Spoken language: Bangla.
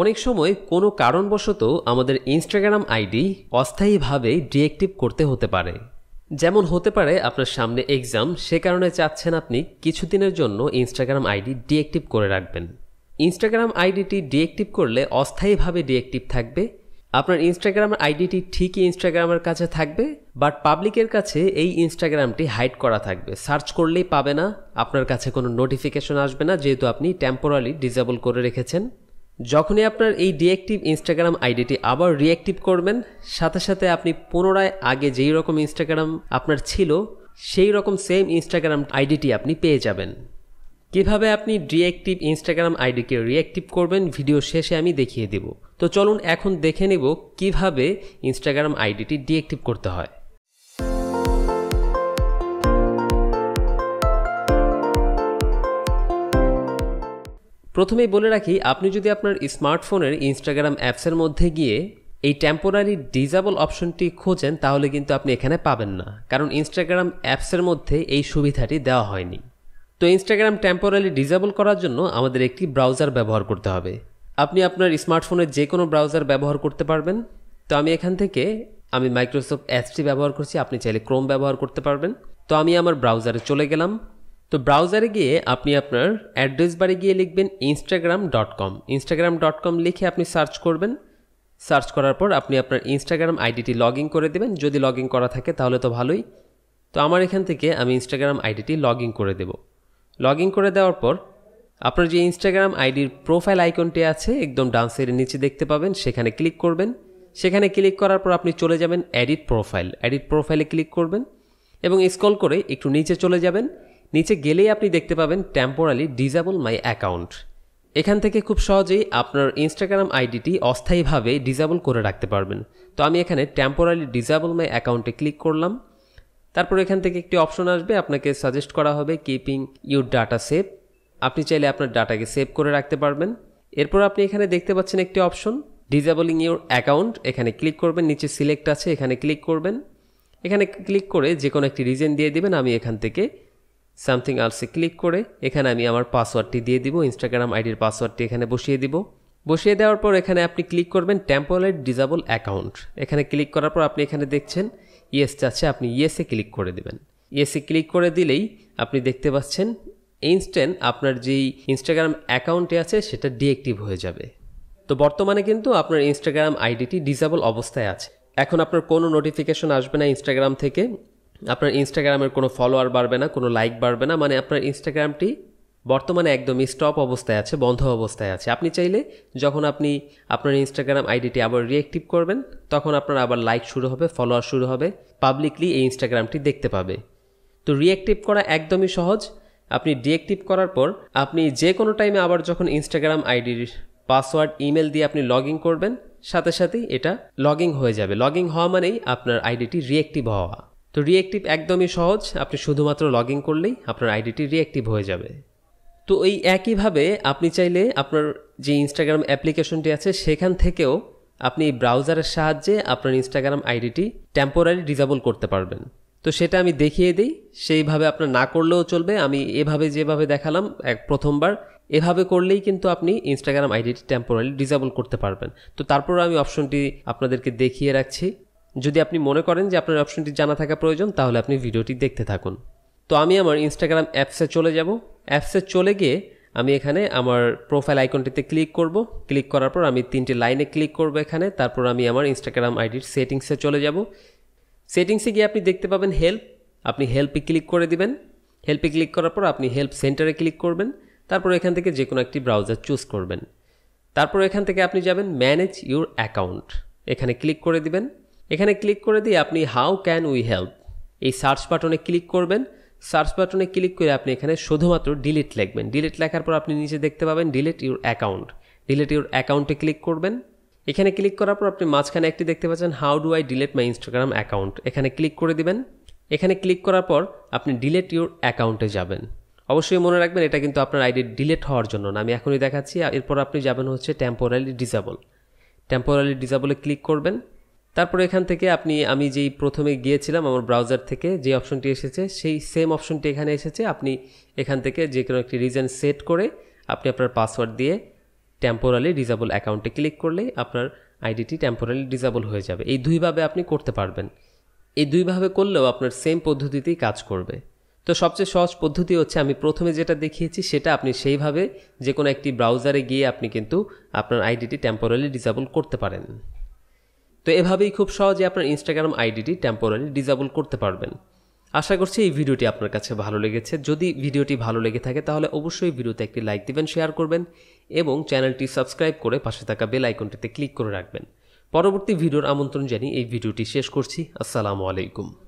অনেক সময় কোনো কারণবশত আমাদের ইনস্টাগ্রাম আইডি অস্থায়ীভাবে ডিএক্টিভ করতে হতে পারে যেমন হতে পারে আপনার সামনে এক্সাম সে কারণে চাচ্ছেন আপনি কিছুদিনের জন্য ইনস্টাগ্রাম আইডি ডিএক্টিভ করে রাখবেন ইনস্টাগ্রাম আইডিটি ডিএক্টিভ করলে অস্থায়ীভাবে ডিএক্টিভ থাকবে আপনার ইনস্টাগ্রাম আইডিটি ঠিকই ইনস্টাগ্রামের কাছে থাকবে বাট পাবলিকের কাছে এই ইনস্টাগ্রামটি হাইড করা থাকবে সার্চ করলেই পাবে না আপনার কাছে কোনো নোটিফিকেশন আসবে না যেহেতু আপনি টেম্পোরালি ডিজেবল করে রেখেছেন যখনই আপনার এই ডিএক্টিভ ইনস্টাগ্রাম আইডিটি আবার রিঅ্যাক্টিভ করবেন সাথে সাথে আপনি পুনরায় আগে যেই রকম ইনস্টাগ্রাম আপনার ছিল সেই রকম সেম ইনস্টাগ্রাম আইডিটি আপনি পেয়ে যাবেন কিভাবে আপনি ডিঅ্যাক্টিভ ইনস্টাগ্রাম আইডিকে রিঅ্যাক্টিভ করবেন ভিডিও শেষে আমি দেখিয়ে দেব তো চলুন এখন দেখে নেব কিভাবে ইনস্টাগ্রাম আইডিটি ডিঅ্যাক্টিভ করতে হয় প্রথমেই বলে রাখি আপনি যদি আপনার স্মার্টফোনের ইনস্টাগ্রাম অ্যাপসের মধ্যে গিয়ে এই টেম্পোরারি ডিজাবল অপশনটি খোঁজেন তাহলে কিন্তু আপনি এখানে পাবেন না কারণ ইনস্টাগ্রাম অ্যাপসের মধ্যে এই সুবিধাটি দেওয়া হয়নি তো ইনস্টাগ্রাম টেম্পোরারি ডিজাবল করার জন্য আমাদের একটি ব্রাউজার ব্যবহার করতে হবে আপনি আপনার স্মার্টফোনের যে কোনো ব্রাউজার ব্যবহার করতে পারবেন তো আমি এখান থেকে আমি মাইক্রোসফট অ্যাপসটি ব্যবহার করছি আপনি চাইলে ক্রোম ব্যবহার করতে পারবেন তো আমি আমার ব্রাউজারে চলে গেলাম তো ব্রাউজারে গিয়ে আপনি আপনার অ্যাড্রেস বারে গিয়ে লিখবেন Instagram dot com Instagram dot com লিখে আপনি সার্চ করবেন সার্চ করার পর আপনি আপনার ইনস্টাগ্রাম আইডিটি লগ ইন করে দেবেন যদি লগ ইন করা থাকে তাহলে তো ভালোই তো আমার এখান থেকে আমি ইনস্টাগ্রাম আইডিটি লগ ইন করে দেব লগ ইন করে দেওয়ার পর আপনার যে ইনস্টাগ্রাম আইডির প্রোফাইল আইকনটি আছে একদম ডান্সের নিচে দেখতে পাবেন সেখানে ক্লিক করবেন সেখানে ক্লিক করার পর আপনি চলে যাবেন অ্যাডিট প্রোফাইল অ্যাডিট প্রোফাইলে ক্লিক করবেন এবং স্কল করে একটু নিচে চলে যাবেন নিচে গেলেই আপনি দেখতে পাবেন টেম্পোরালি ডিজাবল মাই অ্যাকাউন্ট এখান থেকে খুব সহজেই আপনার ইনস্টাগ্রাম আইডিটি অস্থায়ীভাবে ডিজাবল করে রাখতে পারবেন তো আমি এখানে টেম্পোরালি ডিজাবল মাই অ্যাকাউন্টে ক্লিক করলাম তারপর এখান থেকে একটি অপশন আসবে আপনাকে সাজেস্ট করা হবে কিপিং ইউর ডাটা সেভ আপনি চাইলে আপনার ডাটাকে সেভ করে রাখতে পারবেন এরপর আপনি এখানে দেখতে পাচ্ছেন একটি অপশন ডিজাবলিং ইউর অ্যাকাউন্ট এখানে ক্লিক করবেন নিচে সিলেক্ট আছে এখানে ক্লিক করবেন এখানে ক্লিক করে যে কোনো একটি রিজন দিয়ে দেবেন আমি এখান থেকে সামথিং আলসে ক্লিক করে এখানে আমি আমার পাসওয়ার্ডটি দিয়ে দিব ইনস্টাগ্রাম আইডির পাসওয়ার্ডটি এখানে বসিয়ে দিব বসিয়ে দেওয়ার পর এখানে আপনি ক্লিক করবেন টেম্পোরারি ডিজাবল অ্যাকাউন্ট এখানে ক্লিক করার পর আপনি এখানে দেখছেন ইয়েস চাচ্ছে আপনি ইয়েসে ক্লিক করে দেবেন ইয়েসে ক্লিক করে দিলেই আপনি দেখতে পাচ্ছেন ইনস্ট্যান্ট আপনার যেই ইনস্টাগ্রাম অ্যাকাউন্টে আছে সেটা ডিএক্টিভ হয়ে যাবে তো বর্তমানে কিন্তু আপনার ইনস্টাগ্রাম আইডিটি ডিজাবল অবস্থায় আছে এখন আপনার কোনো নোটিফিকেশন আসবে না ইনস্টাগ্রাম থেকে আপনার ইনস্টাগ্রামের কোনো ফলোয়ার বাড়বে না কোনো লাইক বাড়বে না মানে আপনার ইনস্টাগ্রামটি বর্তমানে একদম স্টপ অবস্থায় আছে বন্ধ অবস্থায় আছে আপনি চাইলে যখন আপনি আপনার ইনস্টাগ্রাম আইডিটি আবার রিঅ্যাক্টিভ করবেন তখন আপনার আবার লাইক শুরু হবে ফলোয়ার শুরু হবে পাবলিকলি এই ইনস্টাগ্রামটি দেখতে পাবে তো রিঅ্যাক্টিভ করা একদমই সহজ আপনি ডিঅ্যাক্টিভ করার পর আপনি যে কোনো টাইমে আবার যখন ইনস্টাগ্রাম আইডির পাসওয়ার্ড ইমেল দিয়ে আপনি লগ করবেন সাথে সাথেই এটা লগ হয়ে যাবে লগ হওয়া মানেই আপনার আইডিটি রিঅ্যাক্টিভ হওয়া তো রিয়েক্টিভ একদমই সহজ আপনি শুধুমাত্র লগ ইন করলেই আপনার আইডিটি রিয়েক্টিভ হয়ে যাবে তো এই একইভাবে আপনি চাইলে আপনার যে ইনস্টাগ্রাম অ্যাপ্লিকেশনটি আছে সেখান থেকেও আপনি এই ব্রাউজারের সাহায্যে আপনার ইনস্টাগ্রাম আইডিটি টেম্পোরারি ডিজাবল করতে পারবেন তো সেটা আমি দেখিয়ে দিই সেইভাবে আপনার না করলেও চলবে আমি এভাবে যেভাবে দেখালাম এক প্রথমবার এভাবে করলেই কিন্তু আপনি ইনস্টাগ্রাম আইডিটি টেম্পোরারি ডিজাবল করতে পারবেন তো তারপর আমি অপশনটি আপনাদেরকে দেখিয়ে রাখছি যদি আপনি মনে করেন যে আপনার অপশনটি জানা থাকা প্রয়োজন তাহলে আপনি ভিডিওটি দেখতে থাকুন তো আমি আমার ইনস্টাগ্রাম অ্যাপসে চলে যাব অ্যাপসে চলে গিয়ে আমি এখানে আমার প্রোফাইল আইকনটিতে ক্লিক করব ক্লিক করার পর আমি তিনটি লাইনে ক্লিক করব এখানে তারপর আমি আমার ইনস্টাগ্রাম আইডির সেটিংসে চলে যাব সেটিংসে গিয়ে আপনি দেখতে পাবেন হেল্প আপনি হেল্পে ক্লিক করে দিবেন হেল্পে ক্লিক করার পর আপনি হেল্প সেন্টারে ক্লিক করবেন তারপর এখান থেকে যে কোনো একটি ব্রাউজার চুজ করবেন তারপর এখান থেকে আপনি যাবেন ম্যানেজ ইউর অ্যাকাউন্ট এখানে ক্লিক করে দিবেন এখানে ক্লিক করে দিয়ে আপনি হাউ ক্যান উই হেল্প এই সার্চ বাটনে ক্লিক করবেন সার্চ বাটনে ক্লিক করে আপনি এখানে শুধুমাত্র ডিলিট লিখবেন ডিলিট লেখার পর আপনি নিচে দেখতে পাবেন delete your account delete your অ্যাকাউন্টে ক্লিক করবেন এখানে ক্লিক করার পর আপনি মাঝখানে একটি দেখতে পাচ্ছেন how do I delete my Instagram account এখানে ক্লিক করে দিবেন এখানে ক্লিক করার পর আপনি ডিলেট ইউর অ্যাকাউন্টে যাবেন অবশ্যই মনে রাখবেন এটা কিন্তু আপনার আইডি ডিলেট হওয়ার জন্য না আমি এখনই দেখাচ্ছি এরপর আপনি যাবেন হচ্ছে টেম্পোরারি ডিজাবল টেম্পোরারি ডিজাবলে ক্লিক করবেন তারপর এখান থেকে আপনি আমি যেই প্রথমে গিয়েছিলাম আমার ব্রাউজার থেকে যে অপশনটি এসেছে সেই সেম অপশনটি এখানে এসেছে আপনি এখান থেকে যে কোনো একটি রিজন সেট করে আপনি আপনার পাসওয়ার্ড দিয়ে টেম্পোরালি ডিজাবল অ্যাকাউন্টে ক্লিক করলে আপনার আইডিটি টেম্পোরালি ডিজাবল হয়ে যাবে এই দুইভাবে আপনি করতে পারবেন এই দুইভাবে করলেও আপনার সেম পদ্ধতিতেই কাজ করবে তো সবচেয়ে সহজ পদ্ধতি হচ্ছে আমি প্রথমে যেটা দেখিয়েছি সেটা আপনি সেইভাবে যে কোনো একটি ব্রাউজারে গিয়ে আপনি কিন্তু আপনার আইডিটি টেম্পোরালি ডিজাবল করতে পারেন তো এভাবেই খুব সহজে আপনার ইনস্টাগ্রাম আইডিটি টেম্পোরারি ডিজাবল করতে পারবেন আশা করছি এই ভিডিওটি আপনার কাছে ভালো লেগেছে যদি ভিডিওটি ভালো লেগে থাকে তাহলে অবশ্যই ভিডিওতে একটি লাইক দিবেন শেয়ার করবেন এবং চ্যানেলটি সাবস্ক্রাইব করে পাশে থাকা বেল আইকনটিতে ক্লিক করে রাখবেন পরবর্তী ভিডিওর আমন্ত্রণ জানিয়ে এই ভিডিওটি শেষ করছি আসসালামু আলাইকুম